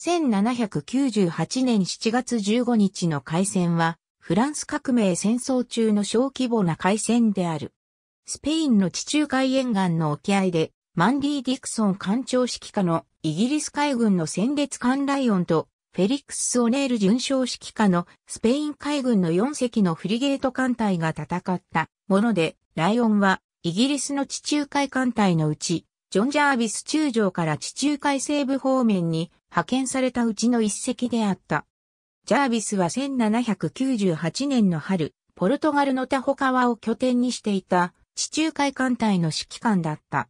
1798年7月15日の海戦は、フランス革命戦争中の小規模な海戦である。スペインの地中海沿岸の沖合で、マンディ・ディクソン艦長指揮下のイギリス海軍の戦列艦ライオンと、フェリックス・オネール巡将指揮下のスペイン海軍の4隻のフリゲート艦隊が戦ったもので、ライオンはイギリスの地中海艦隊のうち、ジョン・ジャービス中将から地中海西部方面に派遣されたうちの一隻であった。ジャービスは1798年の春、ポルトガルのタホ川を拠点にしていた地中海艦隊の指揮官だった。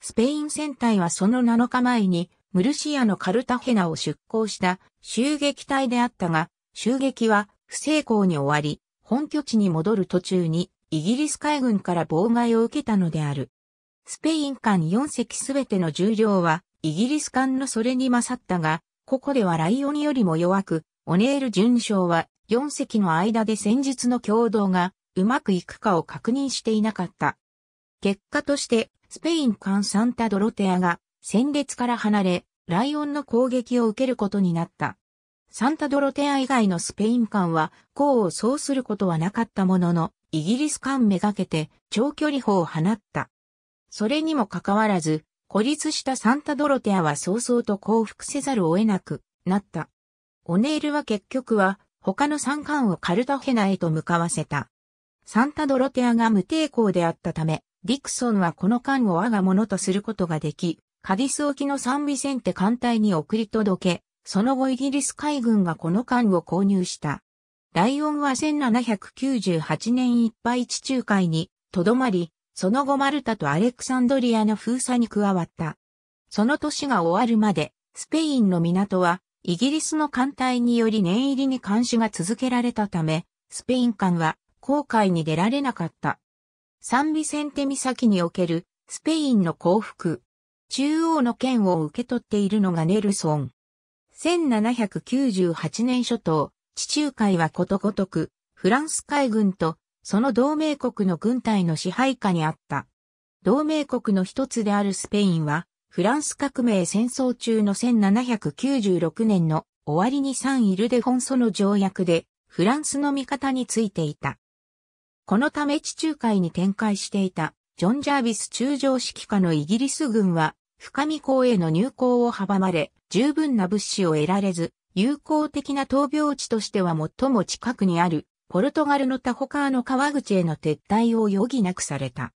スペイン船隊はその7日前にムルシアのカルタヘナを出港した襲撃隊であったが、襲撃は不成功に終わり、本拠地に戻る途中にイギリス海軍から妨害を受けたのである。スペイン艦4隻すべての重量はイギリス艦のそれに勝ったが、ここではライオンよりも弱く、オネール巡将は4隻の間で戦術の共同がうまくいくかを確認していなかった。結果として、スペイン艦サンタドロテアが戦列から離れ、ライオンの攻撃を受けることになった。サンタドロテア以外のスペイン艦は、功をうすることはなかったものの、イギリス艦めがけて長距離砲を放った。それにもかかわらず、孤立したサンタドロテアは早々と降伏せざるを得なくなった。オネールは結局は他の三冠をカルタヘナへと向かわせた。サンタドロテアが無抵抗であったため、ディクソンはこの艦を我が物とすることができ、カディス沖のサンビセンテ艦隊に送り届け、その後イギリス海軍がこの艦を購入した。ライオンは1798年いっぱい地中海にとどまり、その後マルタとアレクサンドリアの封鎖に加わった。その年が終わるまで、スペインの港は、イギリスの艦隊により念入りに監視が続けられたため、スペイン艦は航海に出られなかった。サンビセンテ岬におけるスペインの降伏。中央の剣を受け取っているのがネルソン。1798年初頭、地中海はことごとく、フランス海軍とその同盟国の軍隊の支配下にあった。同盟国の一つであるスペインは、フランス革命戦争中の1796年の終わりにサン・イルデフォンソの条約で、フランスの味方についていた。このため地中海に展開していた、ジョン・ジャービス中将指揮下のイギリス軍は、深見港への入港を阻まれ、十分な物資を得られず、友好的な闘病地としては最も近くにあるポルトガルのタホカーの川口への撤退を余儀なくされた。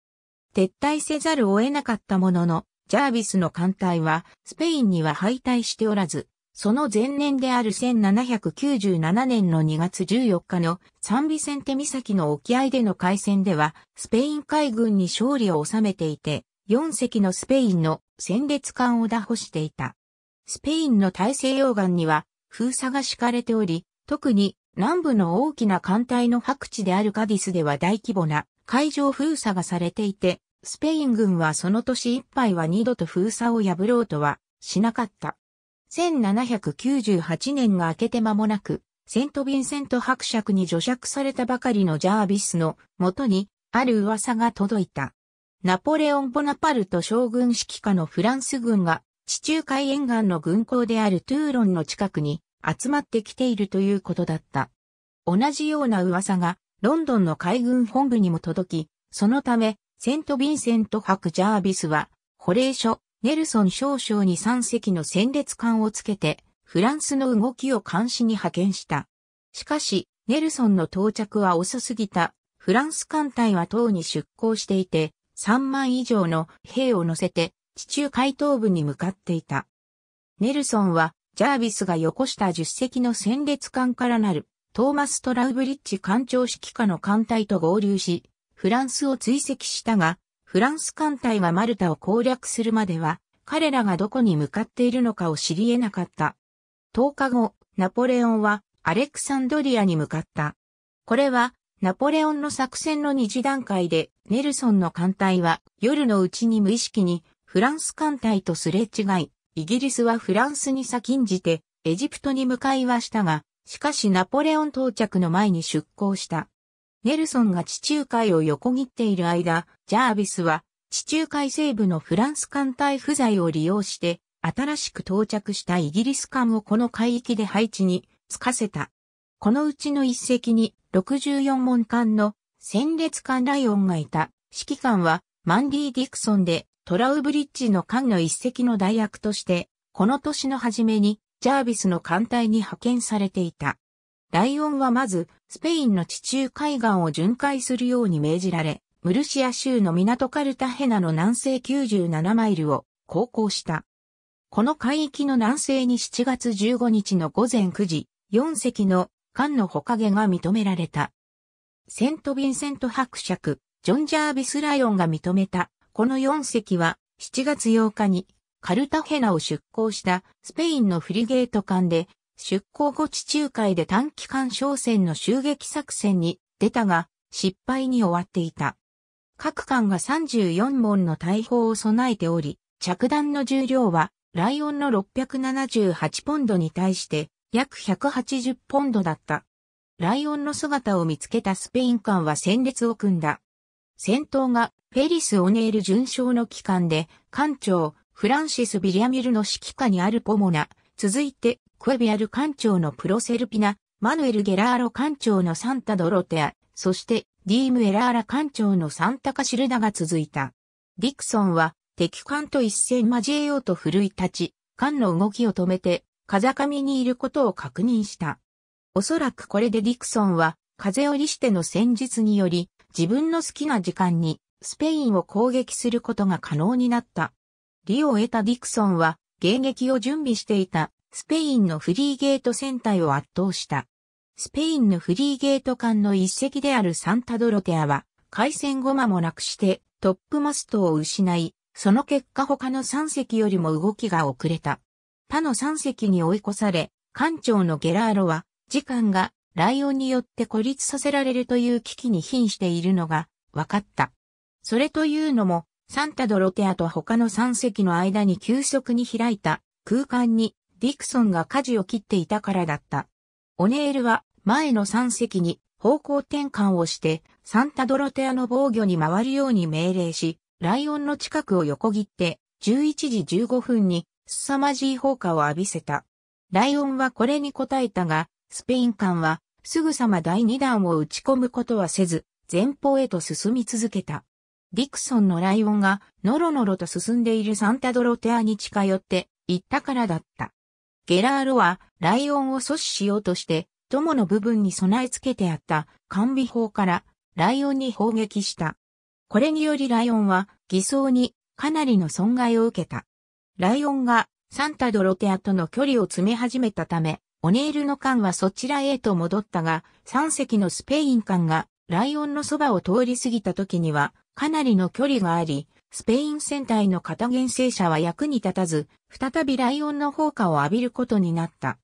撤退せざるを得なかったものの、ジャービスの艦隊はスペインには敗退しておらず、その前年である1797年の2月14日のサンビセンテ岬の沖合での海戦では、スペイン海軍に勝利を収めていて、4隻のスペインの戦列艦を打破していた。スペインの大西洋岸には封鎖が敷かれており、特に南部の大きな艦隊の白地であるカディスでは大規模な海上封鎖がされていて、スペイン軍はその年いっぱいは二度と封鎖を破ろうとはしなかった。1798年が明けて間もなく、セント・ヴィンセント伯爵に除爵されたばかりのジャービスの元に、ある噂が届いた。ナポレオン・ボナパルト将軍指揮下のフランス軍が、地中海沿岸の軍港であるトゥーロンの近くに、集まってきているということだった。同じような噂がロンドンの海軍本部にも届き、そのため、セント・ヴィンセントハク・ジャービスは、保冷所、ネルソン少将に3隻の戦列艦をつけて、フランスの動きを監視に派遣した。しかし、ネルソンの到着は遅すぎた。フランス艦隊は党に出港していて、3万以上の兵を乗せて、地中海東部に向かっていた。ネルソンはジャービスがよこした10隻の戦列艦からなる、トーマス・トラウブリッジ艦長指揮下の艦隊と合流し、フランスを追跡したが、フランス艦隊はマルタを攻略するまでは、彼らがどこに向かっているのかを知り得なかった。10日後、ナポレオンはアレクサンドリアに向かった。これは、ナポレオンの作戦の二次段階で、ネルソンの艦隊は夜のうちに無意識にフランス艦隊とすれ違い、イギリスはフランスに先んじて、エジプトに向かいはしたが、しかしナポレオン到着の前に出港した。ネルソンが地中海を横切っている間、ジャービスは地中海西部のフランス艦隊不在を利用して、新しく到着したイギリス艦をこの海域で配置に着かせた。このうちの一隻に64門艦の戦列艦ライオンがいた。指揮官はマンディ・ディクソンで、トラウブリッジの艦の一隻の代役として、この年の初めに、ジャービスの艦隊に派遣されていた。ライオンはまず、スペインの地中海岸を巡回するように命じられ、ムルシア州の港カルタヘナの南西97マイルを航行した。この海域の南西に7月15日の午前9時、4隻の艦のほかげが認められた。セント・ヴィンセント伯爵、ジョン・ジャービス・ライオンが認めたこの4隻は7月8日にカルタヘナを出港したスペインのフリゲート艦で出港後地中海で短期間商船の襲撃作戦に出たが失敗に終わっていた。各艦が34門の大砲を備えており、着弾の重量はライオンの678ポンドに対して約180ポンドだった。ライオンの姿を見つけたスペイン艦は戦列を組んだ。戦闘がフェリス・オネール准将の機関で、艦長、フランシス・ビリアミルの指揮下にあるポモナ、続いて、クエビアル艦長のプロセルピナ、マヌエル・ゲラーロ艦長のサンタ・ドロテア、そして、ディーム・エラーラ艦長のサンタ・カシルダが続いた。ディクソンは、敵艦と一戦交えようと奮い立ち、艦の動きを止めて、風上にいることを確認した。おそらくこれでディクソンは、風折りしての戦術により、自分の好きな時間にスペインを攻撃することが可能になった。利を得たディクソンは迎撃を準備していたスペインのフリーゲート戦隊を圧倒した。スペインのフリーゲート艦の一隻であるサンタドロテアは海戦ゴマもなくしてトップマストを失い、その結果他の三隻よりも動きが遅れた。他の三隻に追い越され、艦長のゲラーロは時間がライオンによって孤立させられるという危機に瀕しているのが分かった。それというのも、サンタ・ドロテアと他の三隻の間に急速に開いた空間にディクソンが舵を切っていたからだった。オネールは前の三隻に方向転換をしてサンタ・ドロテアの防御に回るように命令し、ライオンの近くを横切って11時15分に凄まじい砲火を浴びせた。ライオンはこれに応えたが、スペイン艦はすぐさま第2弾を打ち込むことはせず、前方へと進み続けた。ディクソンのライオンが、ノロノロと進んでいるサンタドロテアに近寄って、行ったからだった。ゲラールは、ライオンを阻止しようとして、友の部分に備え付けてあった完備砲から、ライオンに砲撃した。これによりライオンは、偽装に、かなりの損害を受けた。ライオンが、サンタドロテアとの距離を詰め始めたため、オネールの艦はそちらへと戻ったが、3隻のスペイン艦がライオンのそばを通り過ぎた時には、かなりの距離があり、スペイン船体の片原生者は役に立たず、再びライオンの砲火を浴びることになった。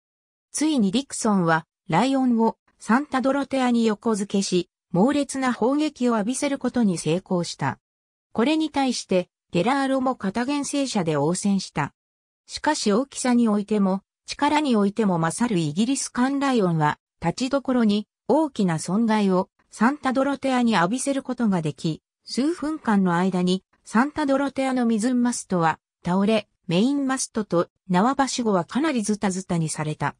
ついにディクソンは、ライオンをサンタドロテアに横付けし、猛烈な砲撃を浴びせることに成功した。これに対して、ゲラーロも片原生者で応戦した。しかし大きさにおいても、力においても勝るイギリス艦ライオンは、立ちどころに大きな損害をサンタドロテアに浴びせることができ、数分間の間にサンタドロテアの水マストは倒れ、メインマストと縄ばしごはかなりズタズタにされた。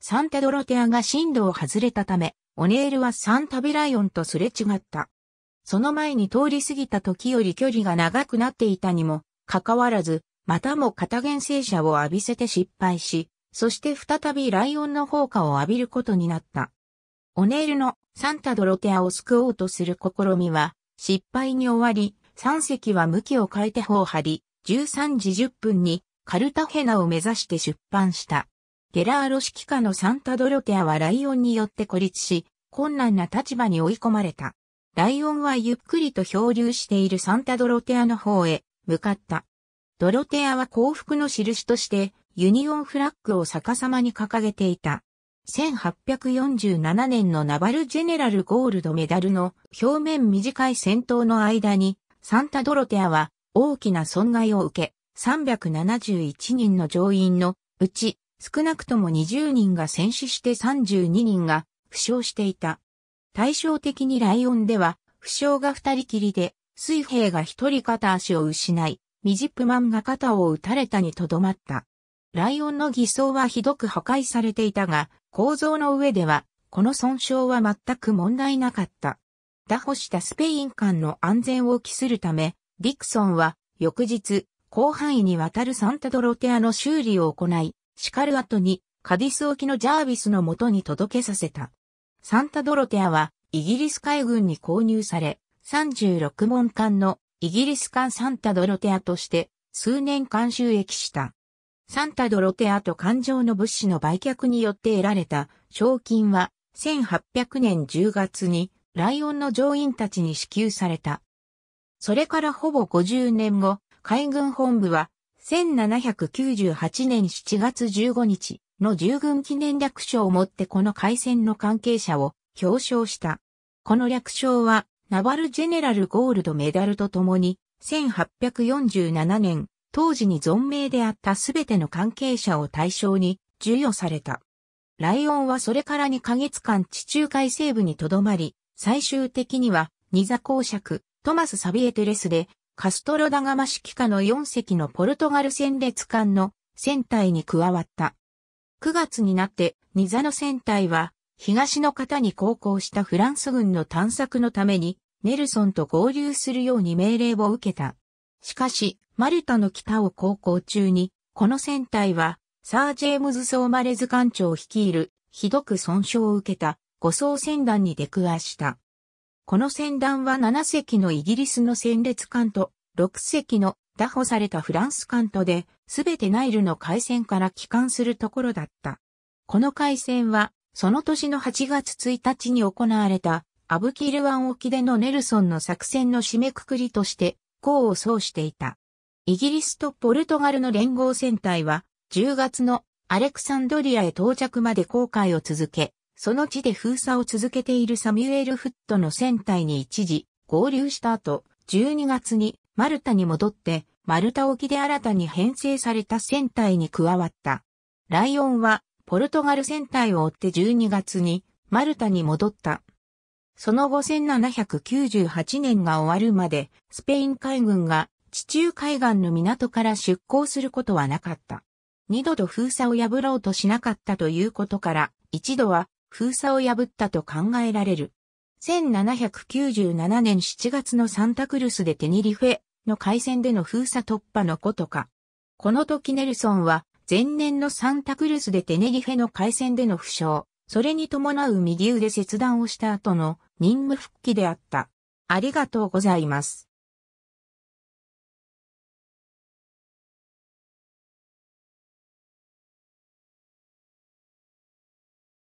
サンタドロテアが進路を外れたため、オネールはサンタビライオンとすれ違った。その前に通り過ぎた時より距離が長くなっていたにも、かかわらず、またも片原生者を浴びせて失敗し、そして再びライオンの放火を浴びることになった。オネールのサンタドロテアを救おうとする試みは失敗に終わり、三隻は向きを変えて砲を張り、13時10分にカルタヘナを目指して出版した。ゲラーロ指揮下のサンタドロテアはライオンによって孤立し、困難な立場に追い込まれた。ライオンはゆっくりと漂流しているサンタドロテアの方へ向かった。ドロテアは幸福の印としてユニオンフラッグを逆さまに掲げていた。1847年のナバルジェネラルゴールドメダルの表面短い戦闘の間に、サンタドロテアは大きな損害を受け、371人の乗員のうち少なくとも20人が戦死して32人が負傷していた。対照的にライオンでは負傷が2人きりで、水兵が1人片足を失い、ミジップマンが肩を撃たれたにとどまった。ライオンの偽装はひどく破壊されていたが、構造の上では、この損傷は全く問題なかった。打破したスペイン艦の安全を期するため、ディクソンは、翌日、広範囲にわたるサンタドロテアの修理を行い、叱る後に、カディス沖のジャービスの元に届けさせた。サンタドロテアは、イギリス海軍に購入され、36門艦のイギリス艦サンタドロテアとして、数年間収益した。サンタ・ドロテアと環状の物資の売却によって得られた賞金は1800年10月にライオンの乗員たちに支給された。それからほぼ50年後、海軍本部は1798年7月15日の従軍記念略称をもってこの海戦の関係者を表彰した。この略称はナバルジェネラルゴールドメダルとともに1847年当時に存命であったすべての関係者を対象に授与された。ライオンはそれから2ヶ月間地中海西部に留まり、最終的には、ニザ公爵、トマス・サビエテレスで、カストロダガマ指揮下の4隻のポルトガル戦列艦の船体に加わった。9月になって、ニザの船体は、東の方に航行したフランス軍の探索のために、ネルソンと合流するように命令を受けた。しかし、マルタの北を航行中に、この船体は、サー・ジェームズ・ソーマレズ艦長率いる、ひどく損傷を受けた、護送船団に出くわした。この船団は7隻のイギリスの戦列艦と、6隻の打破されたフランス艦とで、すべてナイルの海戦から帰還するところだった。この海戦は、その年の8月1日に行われた、アブキル湾沖でのネルソンの作戦の締めくくりとして航を奏していた。イギリスとポルトガルの連合船隊は、10月のアレクサンドリアへ到着まで航海を続け、その地で封鎖を続けているサミュエル・フットの船隊に一時合流した後、12月にマルタに戻って、マルタ沖で新たに編成された船隊に加わった。ライオンは、ポルトガル船隊を追って12月に、マルタに戻った。その後1798年が終わるまで、スペイン海軍が地中海岸の港から出港することはなかった。二度と封鎖を破ろうとしなかったということから、一度は封鎖を破ったと考えられる。1797年7月のサンタクルスでテニリフェの海戦での封鎖突破のことか。この時ネルソンは前年のサンタクルスでテネリフェの海戦での負傷、それに伴う右腕切断をした後の任務復帰であった。ありがとうございます。